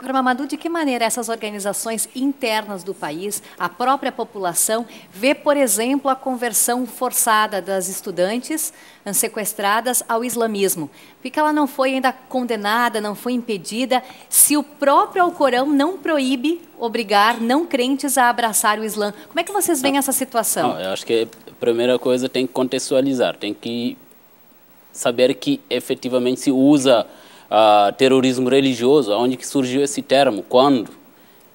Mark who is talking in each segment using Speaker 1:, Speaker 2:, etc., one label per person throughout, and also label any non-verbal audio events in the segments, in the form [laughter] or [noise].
Speaker 1: Agora, Mamadou, de que maneira essas organizações internas do país, a própria população, vê, por exemplo, a conversão forçada das estudantes sequestradas ao islamismo? que ela não foi ainda condenada, não foi impedida, se o próprio Alcorão não proíbe obrigar não crentes a abraçar o Islã. Como é que vocês veem essa situação? Não,
Speaker 2: eu acho que a primeira coisa tem que contextualizar, tem que saber que efetivamente se usa uh, terrorismo religioso, onde que surgiu esse termo, quando?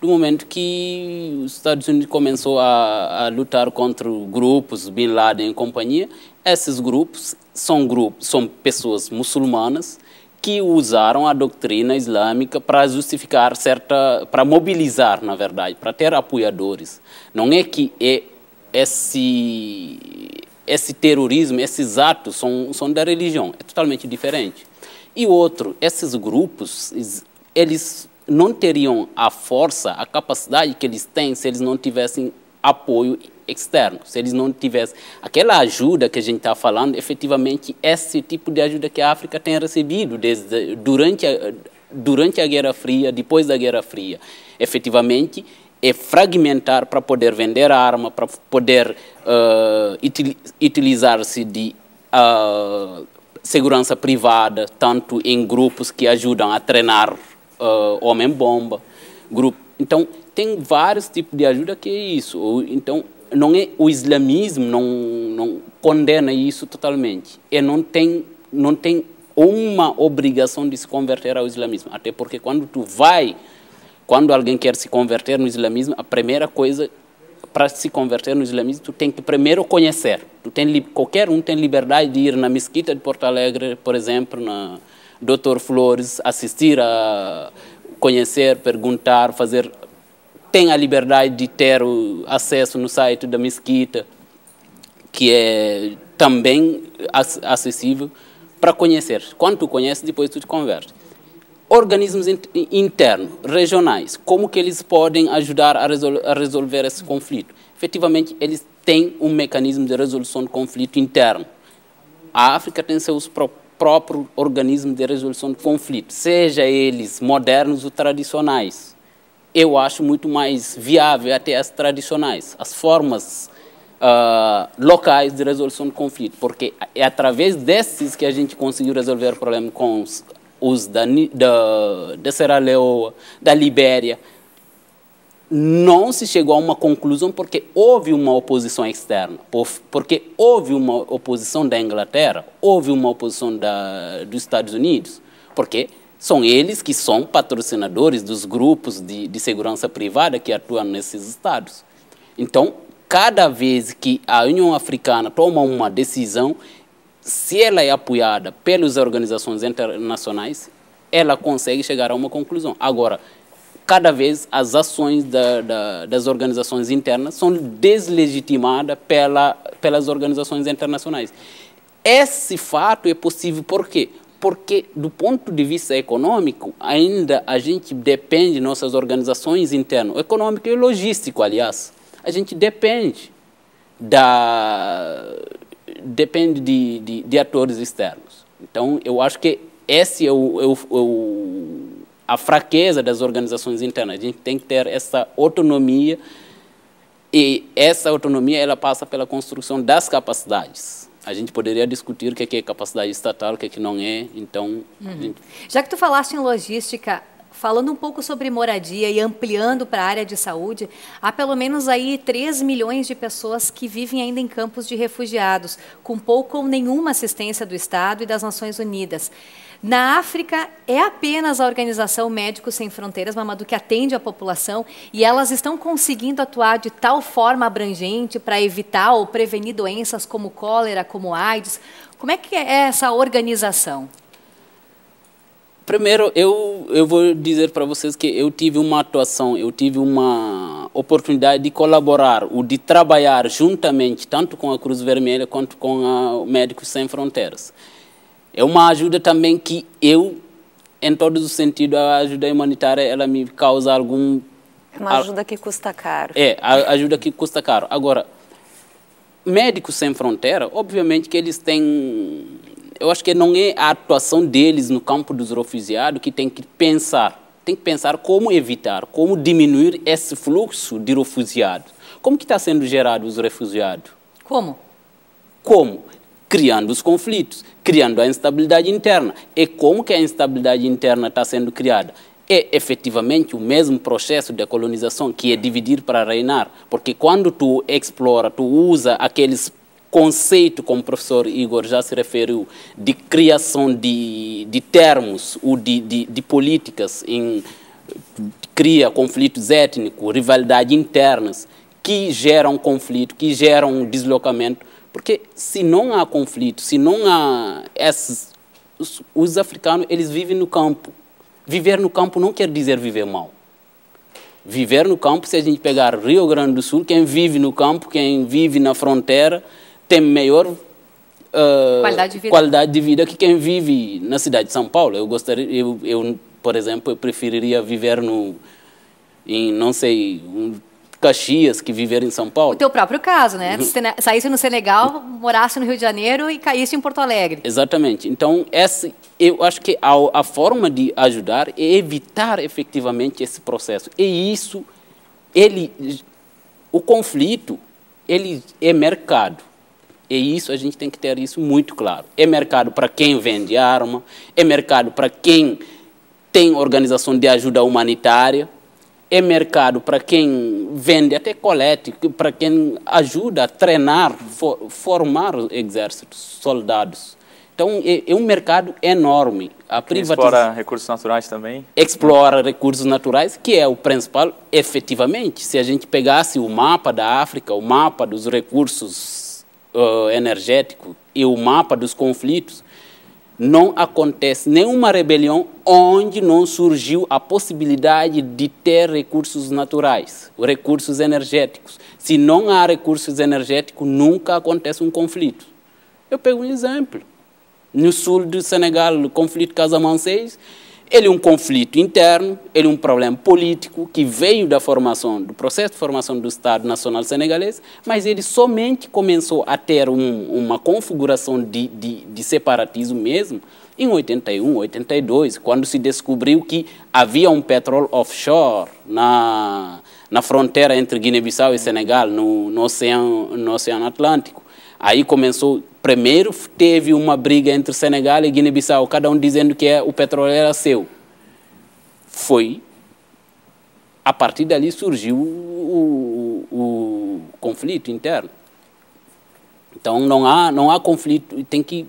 Speaker 2: no momento que os Estados Unidos começou a, a lutar contra grupos, Bin Laden e companhia, esses grupos são grupos, são pessoas muçulmanas que usaram a doutrina islâmica para justificar certa, para mobilizar, na verdade, para ter apoiadores. Não é que é esse esse terrorismo, esses atos são, são da religião, é totalmente diferente. E outro, esses grupos, eles não teriam a força, a capacidade que eles têm se eles não tivessem apoio externo, se eles não tivessem aquela ajuda que a gente está falando, efetivamente esse tipo de ajuda que a África tem recebido desde, durante, a, durante a Guerra Fria, depois da Guerra Fria, efetivamente é fragmentar para poder vender a arma, para poder uh, utilizar-se de uh, segurança privada, tanto em grupos que ajudam a treinar uh, eh, homem-bomba, grupo. Então, tem vários tipos de ajuda que é isso. Então, não é o islamismo não, não condena isso totalmente. E não tem não tem uma obrigação de se converter ao islamismo, até porque quando tu vai, quando alguém quer se converter no islamismo, a primeira coisa para se converter no islamismo, tu tem que primeiro conhecer. Tu tem, qualquer um tem liberdade de ir na mesquita de Porto Alegre, por exemplo, na Doutor Flores, assistir a conhecer, perguntar, fazer. Tem a liberdade de ter o acesso no site da mesquita, que é também acessível, para conhecer. Quando tu conhece, depois tu te converte organismos internos, regionais, como que eles podem ajudar a, resol a, resolver esse conflito? Efetivamente, eles têm um mecanismo de resolução de conflito interno. A África tem seus pró próprios organismos de resolução de conflito, seja eles modernos ou tradicionais. Eu acho muito mais viável até as tradicionais, as formas Uh, locais de resolução de conflito, porque é através desses que a gente conseguiu resolver o problema com os os da, da, da Serra Leoa, da Libéria, não se chegou a uma conclusão porque houve uma oposição externa, porque houve uma oposição da Inglaterra, houve uma oposição da, dos Estados Unidos, porque são eles que são patrocinadores dos grupos de, de segurança privada que atuam nesses estados. Então, cada vez que a União Africana toma uma decisão, se ela é apoiada pelas organizações internacionais, ela consegue chegar a uma conclusão. Agora, cada vez as ações da, da, das organizações internas são deslegitimadas pela, pelas organizações internacionais. Esse fato é possível por quê? Porque, do ponto de vista econômico, ainda a gente depende de nossas organizações internas, econômico e logístico, aliás. A gente depende da, depende de, de, de, atores externos. Então, eu acho que esse é o, é, o, é o, a fraqueza das organizações internas. A gente tem que ter essa autonomia e essa autonomia ela passa pela construção das capacidades. A gente poderia discutir o que é, é capacidade estatal, o que, é que não é. Então, uhum. gente...
Speaker 1: já que tu falaste em logística, Falando um pouco sobre moradia e ampliando para a área de saúde, há pelo menos aí 3 milhões de pessoas que vivem ainda em campos de refugiados, com pouco ou nenhuma assistência do Estado e das Nações Unidas. Na África, é apenas a Organização Médicos Sem Fronteiras, Mamadu, que atende a população e elas estão conseguindo atuar de tal forma abrangente para evitar ou prevenir doenças como cólera, como AIDS. Como é que é essa organização?
Speaker 2: Primeiro, eu, eu vou dizer para vocês que eu tive uma atuação, eu tive uma oportunidade de colaborar ou de trabalhar juntamente, tanto com a Cruz Vermelha quanto com a Médicos Sem Fronteiras. É uma ajuda também que eu, em todos os sentidos, a ajuda humanitária, ela me causa algum...
Speaker 3: É uma ajuda que custa caro. É,
Speaker 2: a ajuda que custa caro. Agora, Médicos Sem Fronteira, obviamente que eles têm eu acho que não é a atuação deles no campo dos refugiados que tem que pensar. Tem que pensar como evitar, como diminuir esse fluxo de refugiados. Como que está sendo gerado os refugiados? Como? Como? criando os conflitos, criando a instabilidade interna. E como que a instabilidade interna está sendo criada? É efetivamente o mesmo processo de colonização que é dividir para reinar, porque quando tu explora, tu usa aqueles conceito, como o professor Igor já se referiu, de criação de, de termos ou de, de, de políticas em, cria conflitos étnicos, rivalidades internas, que geram conflito, que geram deslocamento. Porque se não há conflito, se não há esses... Os, os africanos, eles vivem no campo. Viver no campo não quer dizer viver mal viver no campo, se a gente pegar Rio Grande do Sul, quem vive no campo, quem vive na fronteira, tem melhor uh, qualidade, de vida. qualidade de vida que quem vive na cidade de São Paulo. Eu gostaria, eu, eu por exemplo, eu preferiria viver no, em, não sei, um Caxias que viver em São Paulo. O teu próprio
Speaker 1: caso, né? Uhum. Saísse no Senegal, morasse no Rio de Janeiro e caísse em Porto Alegre.
Speaker 2: Exatamente. Então, essa, eu acho que a, a forma de ajudar é evitar efetivamente esse processo. E isso, ele, o conflito, ele é mercado. E isso a gente tem que ter isso muito claro. É mercado para quem vende arma, é mercado para quem tem organização de ajuda humanitária, é mercado para quem vende até colete, para quem ajuda a treinar, for, formar exércitos, soldados. Então é, é, um mercado enorme. A Explora recursos naturais também? Explora recursos naturais, que é o principal, efetivamente. Se a gente pegasse o mapa da África, o mapa dos recursos uh, energético e o mapa dos conflitos, não acontece nenhuma rebelião onde não surgiu a possibilidade de ter recursos naturais, recursos energéticos. Se não há recursos energéticos, nunca acontece um conflito. Eu pego um exemplo. No sul do Senegal, o conflito casamanceis. Ele é um conflito interno, ele é um problema político que veio da formação, do processo de formação do Estado Nacional Senegalês, mas ele somente começou a ter um, uma configuração de, de, de separatismo mesmo em 81, 82, quando se descobriu que havia um petróleo offshore na, na fronteira entre Guiné-Bissau e Senegal, no, no, oceano, no Oceano Atlântico. Aí começou Primeiro teve uma briga entre Senegal e Guiné-Bissau, cada um dizendo que é, o petróleo era seu. Foi. A partir dali surgiu o, o, o conflito interno. Então não há, não há conflito, tem que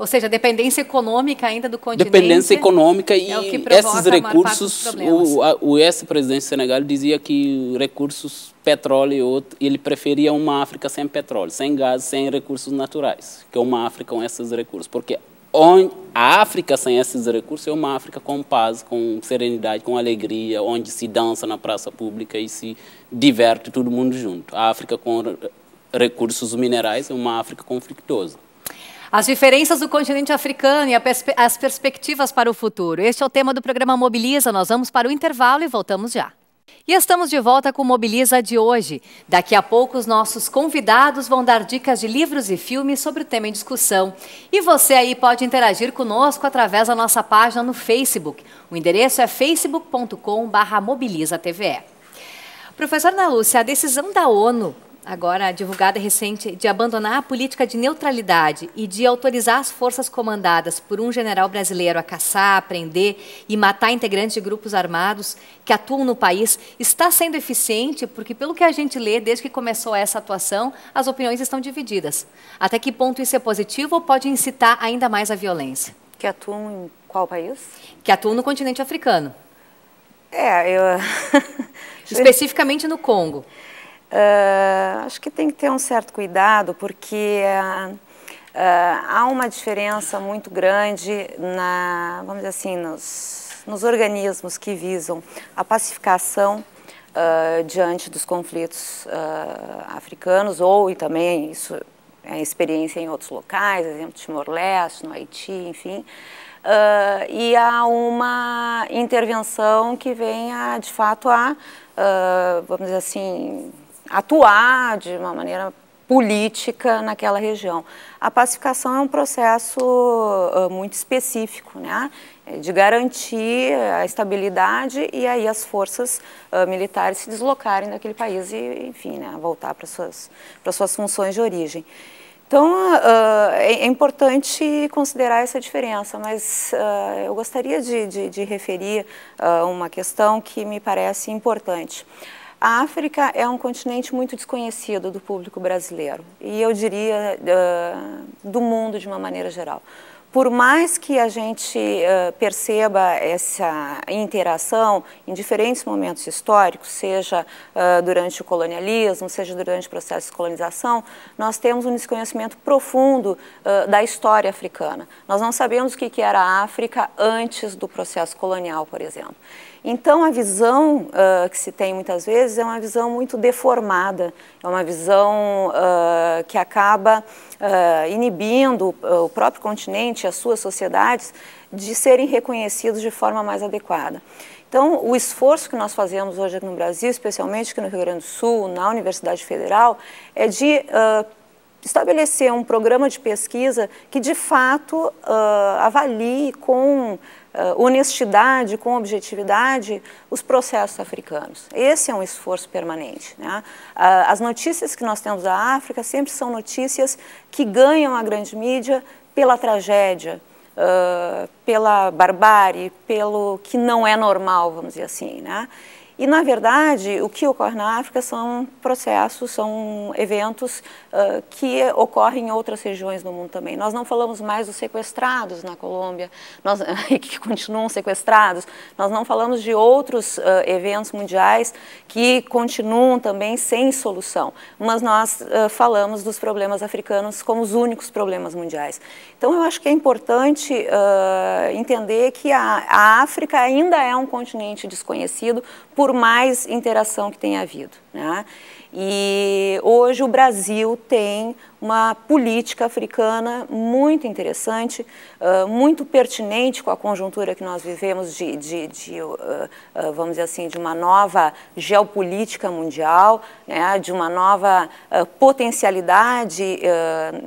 Speaker 1: ou seja, dependência econômica ainda do continente. Dependência né, econômica e é esses recursos, o,
Speaker 2: o ex-presidente Senegal dizia que recursos petróleo e outro, ele preferia uma África sem petróleo, sem gás, sem recursos naturais, que uma África com esses recursos, porque onde a África sem esses recursos é uma África com paz, com serenidade, com alegria, onde se dança na praça pública e se diverte todo mundo junto. A África com recursos minerais é uma África conflictosa.
Speaker 1: As diferenças do continente africano e as perspectivas para o futuro. Este é o tema do programa Mobiliza. Nós vamos para o intervalo e voltamos já. E estamos de volta com o Mobiliza de hoje. Daqui a pouco, os nossos convidados vão dar dicas de livros e filmes sobre o tema em discussão. E você aí pode interagir conosco através da nossa página no Facebook. O endereço é facebook.com.br mobilizatve. Professor Ana Lúcia, a decisão da ONU agora divulgada recente, de abandonar a política de neutralidade e de autorizar as forças comandadas por um general brasileiro a caçar, prender e matar integrantes de grupos armados que atuam no país, está sendo eficiente? Porque, pelo que a gente lê, desde que começou essa atuação, as opiniões estão divididas. Até que ponto isso é positivo ou pode incitar ainda mais a violência? Que atuam em qual país? Que atuam no continente africano.
Speaker 3: É, eu. [laughs] Especificamente no Congo. Uh, acho que tem que ter um certo cuidado, porque uh, há uma diferença muito grande, na, vamos dizer assim, nos, nos organismos que visam a pacificação diante dos conflitos africanos, ou e também isso é experiência em outros locais, exemplo Timor-Leste, no Haiti, enfim, Uh, e há uma intervenção que venha de fato a, uh, vamos dizer assim, atuar de uma maneira política naquela região. A pacificação é um processo muito específico, né? É de garantir a estabilidade e aí as forças uh, militares se deslocarem daquele país e, enfim, né, voltar para suas para suas funções de origem. Então, uh, é, é, importante considerar essa diferença, mas uh, eu gostaria de, de, de referir uma questão que me parece importante. A África é um continente muito desconhecido do público brasileiro e eu diria uh, do mundo de uma maneira geral por mais que a gente uh, perceba essa interação em diferentes momentos históricos, seja uh, durante o colonialismo, seja durante o processo de colonização, nós temos um desconhecimento profundo uh, da história africana. Nós não sabemos o que, que era a África antes do processo colonial, por exemplo. Então, a visão uh, que se tem muitas vezes é uma visão muito deformada, é uma visão uh, que acaba uh, inibindo o próprio continente as suas sociedades, de serem reconhecidos de forma mais adequada. Então, o esforço que nós fazemos hoje aqui no Brasil, especialmente aqui no Rio Grande do Sul, na Universidade Federal, é de uh, estabelecer um programa de pesquisa que, de fato, uh, avalie com uh, honestidade, com objetividade, os processos africanos. Esse é um esforço permanente. Né? as notícias que nós temos da África sempre são notícias que ganham a grande mídia pela tragédia, uh, pela barbárie, pelo que não é normal, vamos dizer assim, né? E, na verdade, o que ocorre na África são processos, são eventos uh, que ocorrem em outras regiões do mundo também. Nós não falamos mais dos sequestrados na Colômbia, nós, [laughs] que continuam sequestrados, nós não falamos de outros uh, eventos mundiais que continuam também sem solução, mas nós uh, falamos dos problemas africanos como os únicos problemas mundiais. Então, eu acho que é importante uh, entender que a, a, África ainda é um continente desconhecido, por mais interação que tenha havido. Né? E hoje o Brasil tem uma política africana muito interessante, uh, muito pertinente com a conjuntura que nós vivemos de, de, de uh, uh, vamos dizer assim, de uma nova geopolítica mundial, né, de uma nova potencialidade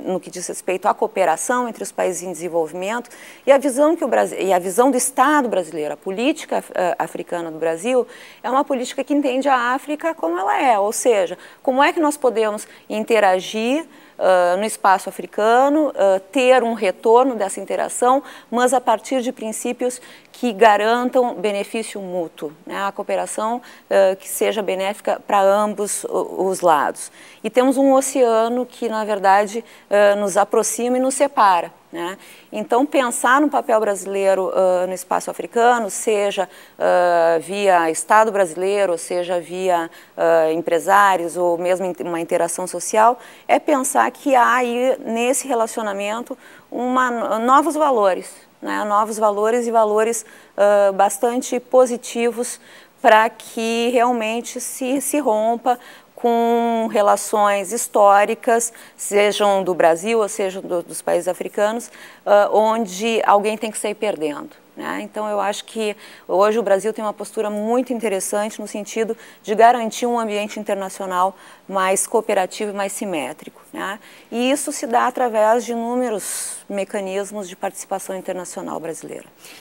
Speaker 3: no que diz respeito à cooperação entre os países em desenvolvimento e a visão que o Brasil, e a visão do Estado brasileiro, a política africana do Brasil é uma política que entende a África como ela é, ou seja, como é que nós podemos interagir no espaço africano, uh, ter um retorno dessa interação, mas a partir de princípios que garantam benefício mútuo, né? a cooperação uh, que seja benéfica para ambos os lados. E temos um oceano que, na verdade, uh, nos aproxima e nos separa. Né? Então, pensar no papel brasileiro uh, no espaço africano, seja uh, via Estado brasileiro, seja via uh, empresários ou mesmo uma interação social, é pensar que há aí nesse relacionamento uma, novos valores, né, novos valores e valores uh, bastante positivos para que realmente se, se rompa com relações históricas, sejam do Brasil ou sejam do, dos países africanos, uh, onde alguém tem que sair perdendo. Né? Então, eu acho que hoje o Brasil tem uma postura muito interessante no sentido de garantir um ambiente internacional mais cooperativo e mais simétrico. Né? E isso se dá através de inúmeros mecanismos de participação internacional brasileira.